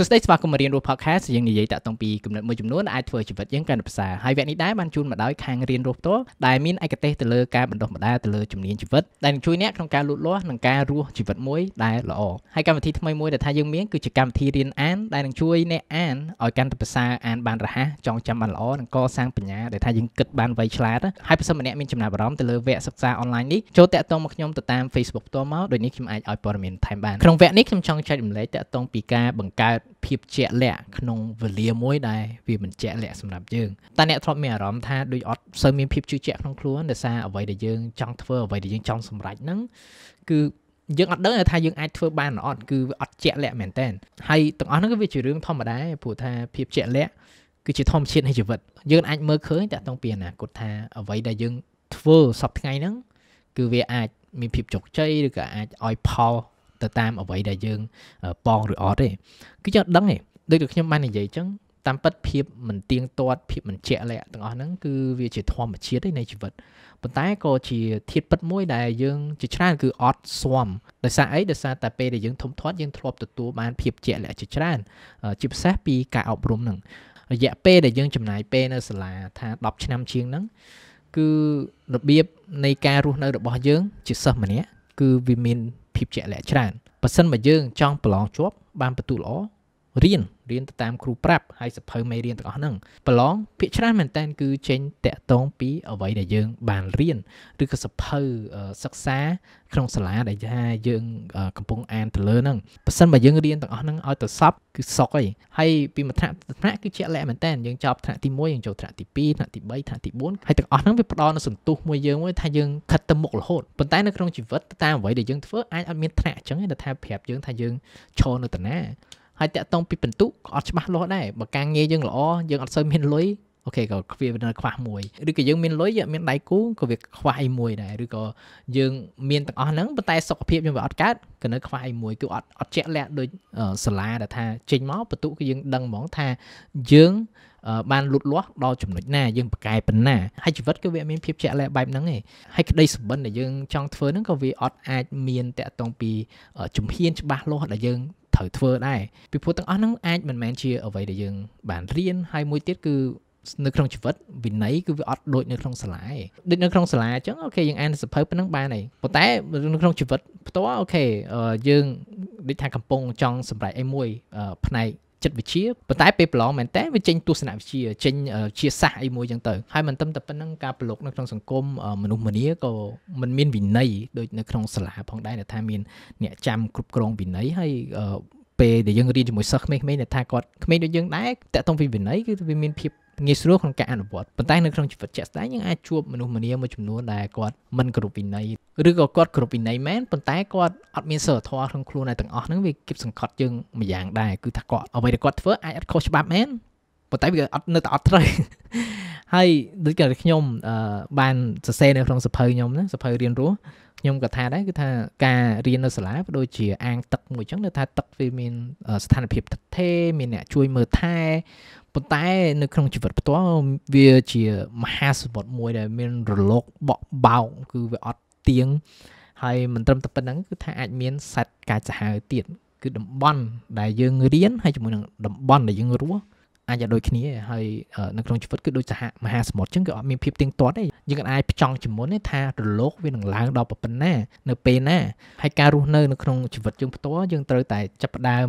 សួស្តីស្វាគមន៍មករៀនរស់ podcast យើងនិយាយតាក់ទងពីគំនិតមួយចំនួនដែលអាចធ្វើជីវិតយើងកាន់តែប្រសើរហើយវគ្គនេះដែរបានជូនមកដោយខាងរៀនរស់ផ្ទាល់ដែលមានឯកទេសទៅលើការបណ្ដុះបណ្ដាលទៅលើជំនាញជីវិតដែលនឹងជួយអ្នកក្នុងការលូតលាស់និងការរស់ជីវិតមួយដែលល្អហើយកម្មវិធីថ្មីមួយដែលថាយើងមានគឺជាកម្មវិធីរៀនអានដែលនឹងជួយអ្នកអានឲ្យកាន់តែប្រសើរអានបានរហ័សចងចាំបានល្អនិងកសាងបញ្ញាដែលថាយើងគិតបានវៃឆ្លាតហើយប្រសិនបើអ្នកមានចំណាប់អារម្មណ៍ទៅលើវគ្គសិក្សាអនឡាញនេះចូលតាក់ទងមកខ្ញុំទៅតាម Facebook ផ្ទាល់មកដូចនេះខ្ញុំអាចឲ្យព័ត៌មានថែមបានក្នុងវគ្គនេះខ្ញុំចង់ចែករំលែកតាក់ទងពីការបង្កើតភាពជាក់លាក់ក្នុងវេលាមួយដែលវាមិនជាក់លាក់សម្រាប់យើងតែអ្នកធ្លាប់មានអារម្មណ៍ថាដូចអត់សូវមានភាពជឿជាក់ក្នុងខ្លួនដោយសារអ្វីដែលយើងចង់ធ្វើអ្វីដែលយើងចង់សម្រេចហ្នឹងគឺយើងអត់ដឹងថាយើងអាចធ្វើបានឬអត់គឺវាអត់ជាក់លាក់មែនតើហើយទាំងអស់ហ្នឹងគឺវាជារឿងធម្មតាព្រោះថាភាពជាក់លាក់គឺជាធម្មជាតិនៃជីវិតយើងអាចមើលឃើញតាក់ទងពីអនាគតថាអ្វីដែលយើងធ្វើសប្តាហ៍ថ្ងៃហ្នឹងគឺវាអាចមានភាពជោគជ័យឬក៏អាចឲ្យផលទៅតាមអ្វីដែលយើងប៉ងឬអត់ទេគឺយើងអត់ដឹងទេដូចខ្ញុំបាននិយាយអញ្ចឹងតាមពិតភាពមិនទៀងទាត់ភាពមិនជាក់លាក់ទាំងអស់ហ្នឹងគឺវាជាធម្មជាតិនៃជីវិតប៉ុន្តែក៏ជាធាតុពិតមួយដែលយើងជាច្រើនគឺអត់ស្វាំដោយសារអីដោយសារតែពេលដែលយើងធំធាត់យើងធ្លាប់ទទួលបានភាពជាក់លាក់ជាច្រើនជាពិសេសពីការអប់រំហ្នឹងរយៈពេលដែលយើងចំណាយពេលនៅសាលាថា10ឆ្នាំជាងហ្នឹងគឺរបៀបនៃការរស់នៅរបស់យើង ជាសិស្សម្នាក់គឺវាមានភាពជាក់លាក់ច្រើនបើសិនមកយើងចង់ប្រឡងជាប់បានពិន្ទុល្អរៀនរៀនទៅតាម គ្រូប្រាប់ហើយសភៅមេរៀនទាំងអស់ហ្នឹងប្រឡងភាគច្រើនមែនតើគឺចេញតាក់ទងពីអ្វីដែលយើង បានរៀនឬក៏សភៅសិក្សាក្នុងសាលាដែលថាយើង កំពុងអានទៅលើហ្នឹងប៉ះសិនបើយើងរៀនទាំងអស់ហ្នឹងឲ្យទៅសពគឺសុកអីហើយពីមួយថ្នាក់ទៅថ្នាក់គឺជាក់លាក់មែនតើយើងចប់ថ្នាក់ទី1យើងចូលថ្នាក់ទី2ថ្នាក់ទី3ថ្នាក់ទី4ហើយទាំងអស់ហ្នឹងវាផ្ដល់នូវសន្ទុះមួយយើងមួយថាយើងខិតទៅមុខរហូតប៉ុន្តែនៅក្នុងជីវិតតាមអ្វីដែលយើងធ្វើអាចអត់មានថ្នាក់អញ្ចឹងទេថាប្រាប់យើងថាយើងឈរនៅតាណាហើយតាក់តងពីពិន្ទុក៏អត់ច្បាស់លាស់ដែរបើការងារយើងល្អយើងអត់សូវមានលុយអូខេក៏វានៅខ្វះមួយឬក៏យើងមានលុយយើងមានដៃគូក៏វាខ្វះអីមួយដែរឬក៏យើងមានទាំងអស់ហ្នឹងប៉ុន្តែសុខភាពយើងវាអត់កើតក៏នៅខ្វះអីមួយគឺអត់អត់ជាក់លាក់ដូចសាលាដែលថាចេញមកពិន្ទុគឺយើងដឹងហ្មងថាយើងបានលូតលាស់ដល់ចំណុចណាយើងប្រកែប៉ុណ្ណាហើយជីវិតគឺវាមានភាពជាក់លាក់បែបហ្នឹងឯងហើយក្តីសម្បិនដែលយើងចង់ធ្វើហ្នឹងក៏វាអត់អាចមានតកតងពីជំហានច្បាស់លាស់ដែលយើងត្រូវធ្វើដែរពីព្រោះទាំងអស់ហ្នឹងអាចមិនមែនជាអ្វីដែលយើង បានរៀនហើយមួយទៀតគឺនៅក្នុងជីវិតវិន័យគឺវាអត់ដូចនៅក្នុងសាលាទេដូចនៅក្នុងសាលាអញ្ចឹងអូខេយើងអានសៀវភៅប៉ុណ្ណឹងបានហើយប៉ុន្តែនៅក្នុងជីវិតផ្ទាល់អូខេយើងដូចថាកំពុងចង់សម្រេចអីមួយផ្នែកចិត្តវិទ្យាប៉ុន្តែពេលប្រឡងមែនតើវាចេញ ទស្សនវិជ្ជាចេញជាសាសអីមួយចឹងទៅហើយមិនត្រឹមតែប៉ុណ្ណឹងការប្រឡូកនៅក្នុងសង្គមមនុស្សម្នាក៏មិនមានវិន័យដូចនៅក្នុងសាលាផងដែរដែលថាមានអ្នកចាំគ្រប់គ្រងវិន័យហើយពេលដែលយើងរៀនជាមួយសិស្សក្មេងៗដែលថាគាត់ក្មេងដូចយើងដែរតាក់ទងពីវិន័យគឺវាមានភាពងាយស្រួលក្នុងការអនុវត្តប៉ុន្តែនៅក្នុងជីវិតជាក់ស្ដែងយើងអាចជួបមនុស្សម្នាមួយចំនួនដែលគាត់មិនគ្រប់វិន័យឬក៏គាត់គ្រប់វិន័យមែនប៉ុន្តែគាត់អត់មានសិលធម៌ក្នុងខ្លួនតែទាំងអស់ហ្នឹងវាគិតសង្កត់យើងម្យ៉ាងដែរគឺថាគាត់អ្វីដែលគាត់ធ្វើអាចអត់ខុសច្បាប់មែនប៉ុន្តែវាអត់នៅតែអត់ត្រូវហើយដូចក៏ខ្ញុំបានសរសេរនៅក្នុងសភៅខ្ញុំណាសភៅរៀនរស់ខ្ញុំក៏ថាដែរគឺថាការរៀននៅសាលាក៏ដូចជាអាងទឹកមួយចឹងនៅថាទឹកវាមានស្ថានភាពទឹកថេរមានអ្នកជួយមើលថែប៉ុន្តែនៅក្នុងជីវិតផ្ទាល់វាជាមហាសមុទ្រមួយដែល មានរលកបក់បោកគឺវាអត់ទៀងហើយមិនត្រឹមតែប៉ុណ្ណឹងគឺថាអាចមានសត្វកាចសាហាវទៀតគឺតំបន់ដែលយើងរៀនហើយជាមួយនឹងតំបន់ដែលយើងរស់អាចដូចគ្នាហើយនៅក្នុងជីវិតគឺដូចសហមហាសមុទ្រអញ្ចឹងគឺអត់មានភាពទៀងទាត់ទេយើងអាចផ្ចង់ជំនន់ថារលកវានឹងឡើងដល់ប៉ុណ្ណានៅពេលណាហើយការរស់នៅនៅក្នុងជីវិតយើងផ្ទាល់យើងត្រូវតែចាប់ផ្ដើម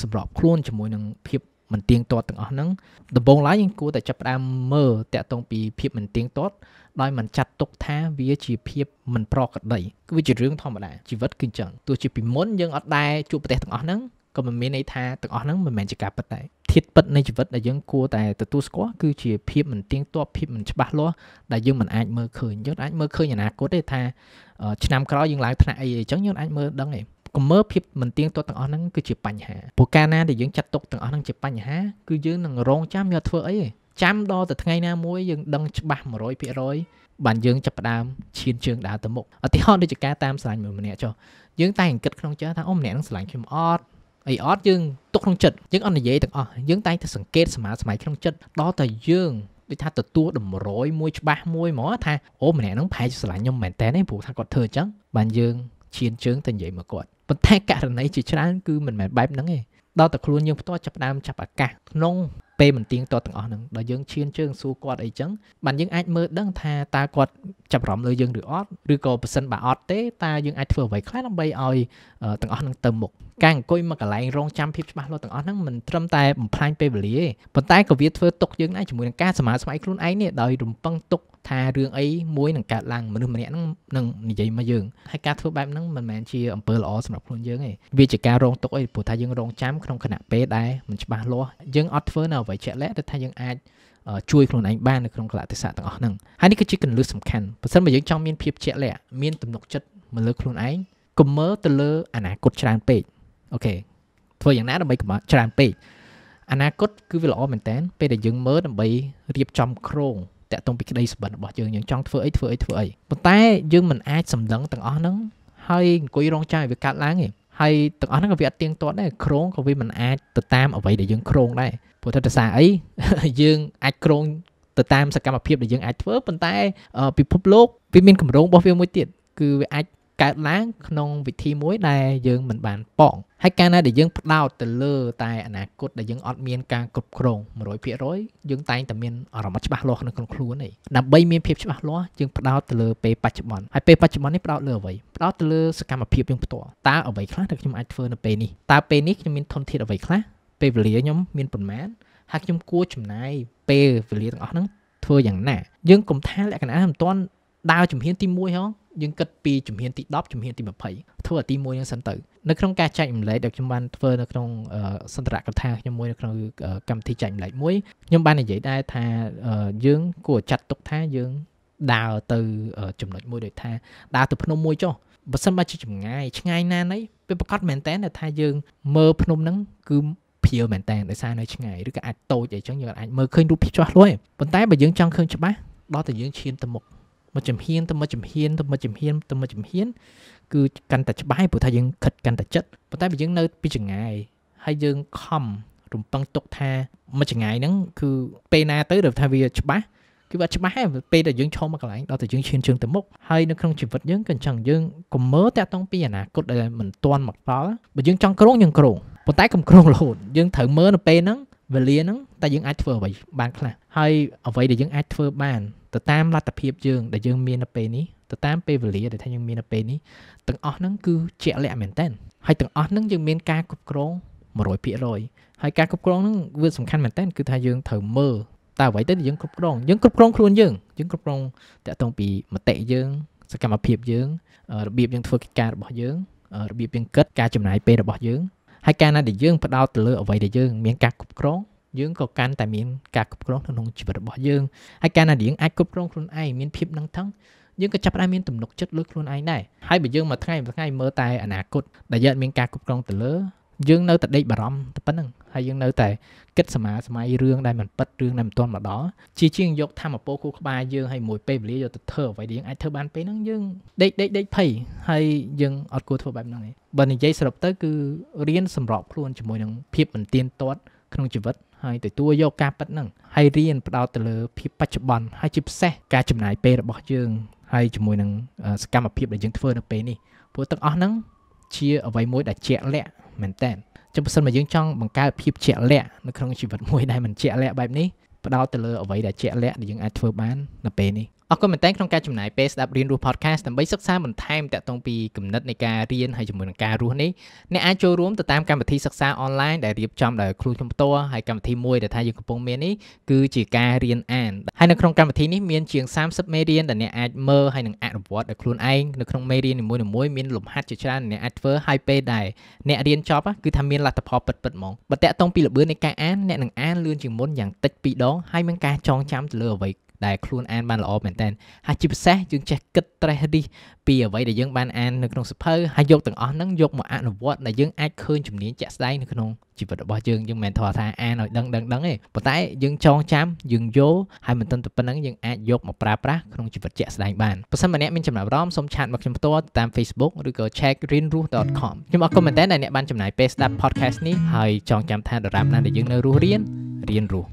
សម្របខ្លួនជាមួយនឹងភាពមិនទៀងទាត់ទាំងអស់ហ្នឹងដំបូងឡើយយើងគួរតែចាប់ផ្ដើមមើលតាក់ទងពីភាពមិនទៀងទាត់ដោយមិនចាត់ទុកថាវាជាភាពមិនប្រក្រតីគឺវាជារឿងធម្មតាជីវិតគឺអញ្ចឹងទោះជាពីមុនយើងអត់ដែរជួបប្រទេសទាំងអស់ហ្នឹងក៏មិនមានន័យថាទាំងអស់ហ្នឹងមិនមែនជាការពិតដែរធាតុពិតនៃជីវិតដែលយើងគួរតែទទួលស្គាល់គឺជាភាពមិនទៀងទាត់ភាពមិនច្បាស់លាស់ដែលយើងមិនអាចមើលឃើញយើងអាចមើលឃើញអនាគតទេថាឆ្នាំក្រោយយើងឡើងថ្នាក់អីអញ្ចឹងយើងអាចមើលដឹងឯងកុំមើលភាពមិនទៀងទាត់ទាំងអស់ហ្នឹងគឺជាបញ្ហាព្រោះកាលណាដែលយើងចាត់ទុកទាំងអស់ហ្នឹងជាបញ្ហា គឺយើងនឹងរងចាំយកធ្វើអីឯងចាំដល់តែថ្ងៃណាមួយយើងដឹងច្បាស់100%បានយើងចាប់ផ្ដើមឈានជើងដើរទៅមុខឧទាហរណ៍ដូចជាការតាមស្រឡាញ់មួយម្នាក់ចុះយើងតែងគិតក្នុងចិត្តថាអូម្នាក់នឹងស្រឡាញ់ខ្ញុំអត់អីអត់យើងទុកក្នុងចិត្តយើងអត់និយាយទាំងអស់យើងតែងតែសង្កេតសមាស្ម័យក្នុងចិត្តដល់តែយើងដូចថាទទួលតម្រុយមួយច្បាស់មួយហ្មងថាអូម្នាក់ហ្នឹងប្រហែលជាស្រឡាញ់ខ្ញុំមែនតើព្រោះថាគាត់ធ្វើអញ្ចឹងបានយើងឈានជើងទៅនិយាយមកគាត់ប៉ុន្តែករណីជាច្រើនគឺមិនមែនបែបហ្នឹងទេដល់តែខ្លួនយើងផ្ទាល់ចាប់ដើមចាប់អាកាសក្នុងពេលមិនទៀងទាត់ទាំងអស់ហ្នឹងដល់យើងឈានជើងសួរគាត់អីចឹងបានយើងអាចមើលដឹងថាតើគាត់ចាប់រំលើយើងឬអត់ឬក៏ប៉ះសិនបើអត់ទេតើយើងអាចធ្វើអ្វីខ្លះដើម្បីឲ្យទាំងអស់ហ្នឹងទៅមុខការអង្គុយមកកន្លែងរងចាំភាពច្បាស់លាស់ទាំងអស់ហ្នឹងមិនត្រឹមតែបំផ្លាញពេលវេលាទេប៉ុន្តែក៏វាធ្វើទុកយើងដែរជាមួយនឹងការសមាស្ម័យខ្លួនឯងនេះដោយរំពឹងទុក ថារឿងអីមួយនឹងកើតឡើងមនុស្សម្នាក់ហ្នឹងនឹងនិយាយមកយើងហើយការធ្វើបែបហ្នឹងមិនមែនជាអំពើល្អសម្រាប់ខ្លួនយើងទេវាជាការរងទុកអីព្រោះថាយើងរងចាំក្នុងខណៈពេលដែលមិនច្បាស់លាស់យើងអត់ធ្វើនៅអ្វអ្វីជាក់លាក់ដែលថាយើងអាចជួយខ្លួនឯងបាននៅក្នុងកលៈទេសៈទាំងអស់ហ្នឹងហើយនេះគឺជាគន្លឹះសំខាន់បើសិនបើយើងចង់មានភាពជាក់លាក់មានទំនុកចិត្តមកលើខ្លួនឯងកុំមើលទៅលើអនាគតច្រើនពេកអូខេធ្វើយ៉ាងណាដើម្បីកុំច្រើនពេកអនាគតគឺវាល្អមែនតើពេលដែលយើងមើលដើម្បីរៀបចំគ្រោងតាក់ទងពីក្តីសម្បត្តិរបស់យើងយើងចង់ធ្វើអីធ្វើអីធ្វើអីប៉ុន្តែយើងមិនអាចសម្លឹងទាំងអស់ហ្នឹងហើយអង្គុយរងចាំឲ្យវាកាត់ឡើងទេហើយទាំងអស់ហ្នឹងក៏វាអត់ទៀងទាត់ដែរក្រងក៏វាមិនអាចទៅតាមអ្វីដែលយើងក្រងដែរព្រោះថាភាសាអីយើងអាចក្រងទៅតាមសកម្មភាពដែលយើងអាចធ្វើប៉ុន្តែពិភពលោកវាមានកម្រងរបស់វាមួយទៀតគឺវាអាចកើតឡើងក្នុងវិធីមួយដែលយើងមិនបានប៉ងហើយកាលណាដែលយើងផ្ដោតទៅលើតែអនាគតដែលយើងអត់មានការគ្រប់គ្រង100%យើងតែងតែមានអារម្មណ៍ច្បាស់លាស់នៅក្នុងខ្លួនឯងដើម្បីមានភាពច្បាស់លាស់យើងផ្ដោតទៅលើពេលបច្ចុប្បន្នហើយពេលបច្ចុប្បន្ននេះផ្ដោតលើអ្វីផ្ដោតទៅលើសកម្មភាពយើងផ្ទាល់តើអ្វីខ្លះដែលខ្ញុំអាចធ្វើនៅពេលនេះតើពេលនេះខ្ញុំមានធនធានអ្វីខ្លះពេលវេលាខ្ញុំមានប៉ុន្មានហើយខ្ញុំគួរចំណាយពេលវេលាទាំងអស់ហ្នឹង ធ្វើយ៉ាងណាយើងកុំថាលក្ខណៈមិនទាន់ដើរជំហានទី1ហងយើងគិតពីជំហានទី10ជំហានទី20ធ្វើអាទី1ហ្នឹងសិនទៅនៅក្នុងការចែករំលែកដែលខ្ញុំបានធ្វើនៅក្នុងសន្ទរកថាខ្ញុំមួយនៅក្នុងកម្មវិធីចែករំលែកមួយខ្ញុំបាននិយាយដែរថាយើងគួរចាត់ទុកថាយើងដើរទៅចំណុចមួយដូចថាដើរទៅភ្នំមួយចុះបើសិនបើជាចម្ងាយឆ្ងាយណាស់នេះវាប្រកាសមែនតើថាយើងមើលភ្នំហ្នឹងគឺភៀវមែនតើដោយសារនៅឆ្ងាយឬក៏អាចតូចអីចឹងយើងអាចមើលឃើញរូបភាពច្បាស់លុយប៉ុន្តែបើយើងចង់ឃើញច្បាស់ដល់តែយើងឈានទៅមុខមកចំហៀនទៅមកចំហៀនទៅមកចំហៀនទៅមកចំហៀនគឺកាន់តែច្បាស់ព្រោះថាយើងខិតកាន់តែចិត្តប៉ុន្តែបើយើងនៅពីចងាយហើយយើងខំរំពឹងទុកថាមកចងាយហ្នឹង គឺពេលណាទៅដែលថាវាច្បាស់គឺវាច្បាស់ហើយពេលដែលយើងឈរមកកន្លែងដល់តែយើងឈានជើងទៅមុខហើយនៅក្នុងជីវិតយើងក៏អញ្ចឹងយើងកុំមើលតាក់ទងពីអនាគតដែលមិនទាន់មកដល់បើយើងចង់ក្រងយើងក្រងប៉ុន្តែកុំក្រងរហូតយើងត្រូវមើលនៅពេលហ្នឹងវេលាហ្នឹងតែយើងអាចធ្វើអ្វីបានខ្លះហើយអ្វីដែលយើងអាចធ្វើបានទៅតាមលទ្ធភាពយើងដែលយើងមាននៅពេលនេះទៅតាមពេលវេលាដែលថាយើងមាននៅពេលនេះទាំងអស់ហ្នឹងគឺជាក់លាក់មែនតើហើយទាំងអស់ហ្នឹងយើងមានការគ្រប់គ្រង100%ហើយការគ្រប់គ្រងហ្នឹងវាសំខាន់មែនតើគឺថាយើងត្រូវមើលតើអ្វីទៅយើងគ្រប់គ្រងយើងគ្រប់គ្រងខ្លួនយើងយើងគ្រប់គ្រងតាក់ទងពីមតិយើងសកម្មភាពយើងរបៀបយើងធ្វើកិច្ចការរបស់យើងរបៀបយើងគិតការចំណាយពេលរបស់យើងហើយការណាដែលយើងផ្ដោតទៅលើអ្វីដែលយើង មានការគ្រប់គ្រងយើងក៏កាន់តែមានការគ្រប់គ្រងក្នុងជីវិតរបស់យើងហើយការណាយើងអាចគ្រប់គ្រងខ្លួនឯងមានភាពនឹងថឹងយើងក៏ចាប់ផ្ដើមមានទំនុកចិត្តលើខ្លួនឯងដែរហើយបើយើងមួយថ្ងៃមួយថ្ងៃមើលតែអនាគតដែលយើងអត់មានការគ្រប់គ្រងទៅលើយើងនៅតែដេកបារម្ភតែប៉ុណ្្នឹងហើយយើងនៅតែគិតសមាសម័យរឿងដែលមិនប៉ិតរឿងដែលមិនទាន់មកដល់ជាជាងយកធម្មពលគូក្បាលយើងឲ្យមួយពេលវេលាយកទៅធ្វើអ្វីដែលយើងអាចធ្វើបានពេលហ្នឹងយើងដេកដេកដេកភ័យហើយយើងអត់គួរធ្វើបែបហ្នឹងទេបើនិយាយសរុបទៅគឺរៀនសម្របខ្លួនជាមួយនឹងភាពមិនទៀងទាត់ក្នុងជីវិតហើយទទួលយកការប៉ັດហ្នឹងហើយរៀនផ្ដោតទៅលើភាពបច្ចុប្បន្នហើយជាពិសេសការចំណាយពេលរបស់យើងហើយជាមួយនឹងសកម្មភាពដែលយើងធ្វើនៅពេលនេះព្រោះទាំងអស់ហ្នឹងជាអ្វីមួយដែលជាក់លាក់មែនតើចំពោះសិនមកយើងចង់បង្កើតភាពជាក់លាក់នៅក្នុងជីវិតមួយដែលមិនជាក់លាក់បែបនេះផ្ដោតទៅលើអ្វីដែលជាក់លាក់ដែលយើងអាចធ្វើបាននៅពេលនេះអរគុណមែនទែនក្នុងការចំណាយពេលស្ដាប់រៀនរស់ podcast ដើម្បីសិក្សាបន្ថែមទាក់ទងពីគំនិតនៃការរៀនហើយជាមួយនឹងការរស់នេះអ្នកអាចចូលរួមទៅតាមកម្មវិធីសិក្សា online ដែលរៀបចំដោយគ្រូខ្ញុំផ្ទាល់ហើយកម្មវិធីមួយដែលថាយើងកំពុងមាននេះគឺជាការរៀនអានហើយនៅក្នុងកម្មវិធីនេះមាន ជាង30មេរៀនដែលអ្នកអាចមើលហើយនឹងអនុវត្តដោយខ្លួនឯងនៅក្នុងមេរៀននីមួយៗមានលំហាត់ជាច្រើនអ្នកអាចធ្វើហើយពេលដែរអ្នករៀនចប់គឺថាមានលទ្ធផលពិតៗហ្មងបើតាក់ទងពីល្បឿននៃការអានអ្នកនឹងអានលឿនជាងមុនយ៉ាងតិច2ដងហើយមានការចងចាំទៅលើអ្វីដែលខ្លួនអានបានល្អមែនតើហើយជាពិសេសយើងចេះគិតត្រេះរិះពីអ្វីដែលយើងបានអាននៅក្នុងសៀវភៅហើយយកទាំងអស់ហ្នឹងយកមកអនុវត្តដែលយើងអាចឃើញជំនាញជាក់ស្ដែងនៅក្នុងជីវិតរបស់យើងយើងមិនមែនថាអានឲ្យដឹងដឹងដឹងទេប៉ុន្តែយើងចងចាំយើងយល់ហើយមិនទន្ទឹមប៉ុណ្ណឹងយើងអាចយកមកប្រើប្រាស់ក្នុងជីវិតជាក់ស្ដែងបានបើសិនម្នាក់មានចំណាប់អារម្មណ៍សូមឆាតមកខ្ញុំផ្ទាល់តាម Facebook ឬក៏ checkrinruh.com ខ្ញុំអរគុណមែនតើដែលអ្នកបានចំណាយពេលស្ដាប់ podcast នេះហើយចងចាំថាដរាបណាដែលយើងនៅរស់រៀនរៀនរស់